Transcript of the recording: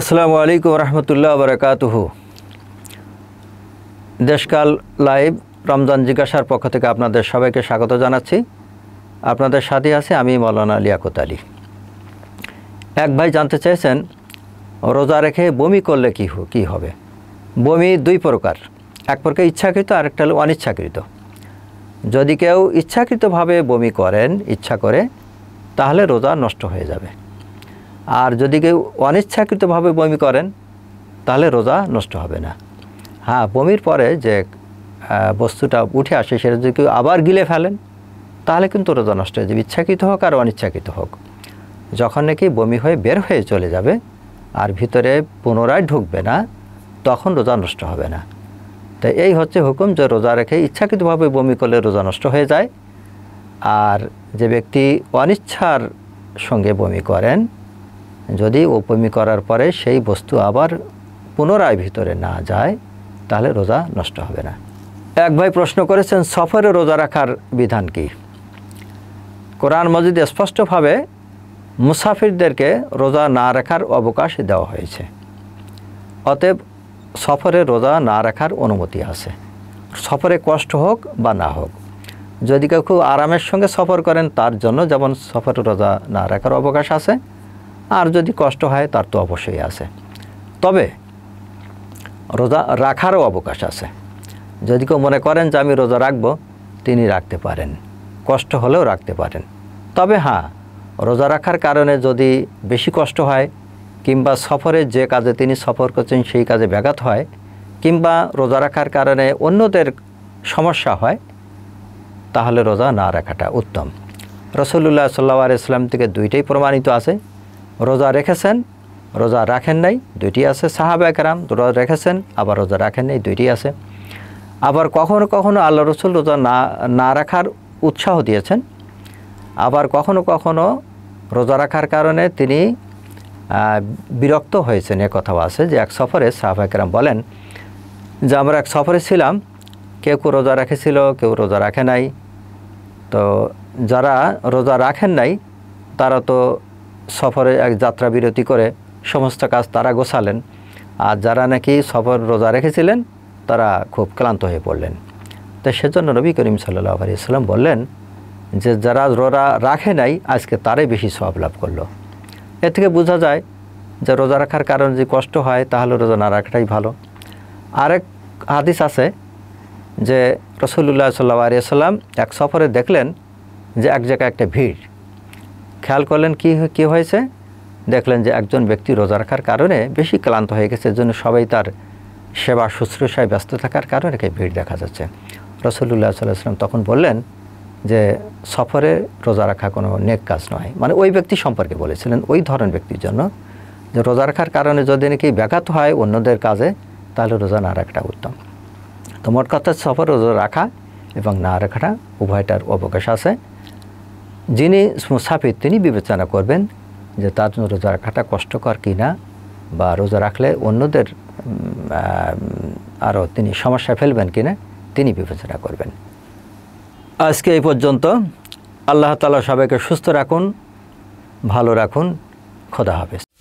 আসসালামু আলাইকুম রহমতুল্লাহ বারাকাতুহু দেশকাল লাইভ রমজান জিজ্ঞাসার পক্ষ থেকে আপনাদের সবাইকে স্বাগত জানাচ্ছি আপনাদের সাথে আছে আমি মৌলানা লিয়াকত আলী এক ভাই জানতে চেয়েছেন রোজা রেখে বমি করলে কি কি হবে বমি দুই প্রকার এক প্রকার ইচ্ছাকৃত আরেকটা হলো অনিচ্ছাকৃত যদি কেউ ইচ্ছাকৃতভাবে বমি করেন ইচ্ছা করে তাহলে রোজা নষ্ট হয়ে যাবে আর যদি কেউ অনিচ্ছাকৃতভাবে বমি করেন তাহলে রোজা নষ্ট হবে না হ্যাঁ বমির পরে যে বস্তুটা উঠে আসে সেটা যদি কেউ আবার গিলে ফেলেন তাহলে কিন্তু রোজা নষ্ট হয়ে যাবে ইচ্ছাকৃত হোক আর অনিচ্ছাকৃত হোক যখন নাকি বমি হয়ে বের হয়ে চলে যাবে আর ভিতরে পুনরায় ঢুকবে না তখন রোজা নষ্ট হবে না তাই এই হচ্ছে হুকুম যে রোজা রেখে ইচ্ছাকৃতভাবে বমি করলে রোজা নষ্ট হয়ে যায় আর যে ব্যক্তি অনিচ্ছার সঙ্গে বমি করেন যদি ওপমি করার পরে সেই বস্তু আবার পুনরায় ভিতরে না যায় তাহলে রোজা নষ্ট হবে না এক ভাই প্রশ্ন করেছেন সফরে রোজা রাখার বিধান কি কোরআন মজিদ স্পষ্টভাবে মুসাফিরদেরকে রোজা না রাখার অবকাশ দেওয়া হয়েছে অতএব সফরে রোজা না রাখার অনুমতি আছে সফরে কষ্ট হোক বা না হোক যদি কেউ খুব আরামের সঙ্গে সফর করেন তার জন্য যেমন সফরে রোজা না রাখার অবকাশ আছে আর যদি কষ্ট হয় তার তো অবশ্যই আছে তবে রোজা রাখারও অবকাশ আছে যদি কেউ মনে করেন যে আমি রোজা রাখবো তিনি রাখতে পারেন কষ্ট হলেও রাখতে পারেন তবে হ্যাঁ রোজা রাখার কারণে যদি বেশি কষ্ট হয় কিংবা সফরে যে কাজে তিনি সফর করছেন সেই কাজে ব্যাঘাত হয় কিংবা রোজা রাখার কারণে অন্যদের সমস্যা হয় তাহলে রোজা না রাখাটা উত্তম রসুল্লাহ সাল্লা ইসলাম থেকে দুইটাই প্রমাণিত আছে রোজা রেখেছেন রোজা রাখেন নাই দুইটি আছে সাহাবা একরাম রোজা রেখেছেন আবার রোজা রাখেন নাই দুইটি আছে আবার কখনো কখনো আল্লাহ রসুল রোজা না না রাখার উৎসাহ দিয়েছেন আবার কখনো কখনো রোজা রাখার কারণে তিনি বিরক্ত হয়েছেন এ কথাও আছে যে এক সফরে একরাম বলেন যে আমরা এক সফরে ছিলাম কেউ কেউ রোজা রেখেছিল কেউ রোজা রাখে নাই তো যারা রোজা রাখেন নাই তারা তো সফরে এক যাত্রা বিরতি করে সমস্ত কাজ তারা গোছালেন আর যারা নাকি সফর রোজা রেখেছিলেন তারা খুব ক্লান্ত হয়ে পড়লেন তো সেজন্য নবী করিম সাল্লাহ আলিয়াল্লাম বললেন যে যারা রোজা রাখে নাই আজকে তারাই বেশি সব লাভ করলো এ থেকে বোঝা যায় যে রোজা রাখার কারণে যে কষ্ট হয় তাহলে রোজা না রাখাটাই ভালো আরেক হাদিস আছে যে রসুল্লাহ সাল্লাহ আলিয়া সাল্লাম এক সফরে দেখলেন যে এক জায়গায় একটা ভিড় খেয়াল করলেন কি কী হয়েছে দেখলেন যে একজন ব্যক্তি রোজা রাখার কারণে বেশি ক্লান্ত হয়ে গেছে জন্য সবাই তার সেবা শুশ্রূষায় ব্যস্ত থাকার কারণে একে ভিড় দেখা যাচ্ছে রসুল্লাহ সাল্লাম তখন বললেন যে সফরে রোজা রাখা কোনো নেক কাজ নয় মানে ওই ব্যক্তি সম্পর্কে বলেছিলেন ওই ধরন ব্যক্তির জন্য যে রোজা রাখার কারণে যদি নাকি ব্যাঘাত হয় অন্যদের কাজে তাহলে রোজা না রাখাটা উত্তম তো মোট কথা সফর রোজা রাখা এবং না রাখাটা উভয়টার অবকাশ আছে যিনি মুসাফির তিনি বিবেচনা করবেন যে তার জন্য রোজা রাখাটা কষ্টকর কি না বা রোজা রাখলে অন্যদের আরও তিনি সমস্যা ফেলবেন কি না তিনি বিবেচনা করবেন আজকে এই পর্যন্ত আল্লাহ তালা সবাইকে সুস্থ রাখুন ভালো রাখুন খোদা হাফেজ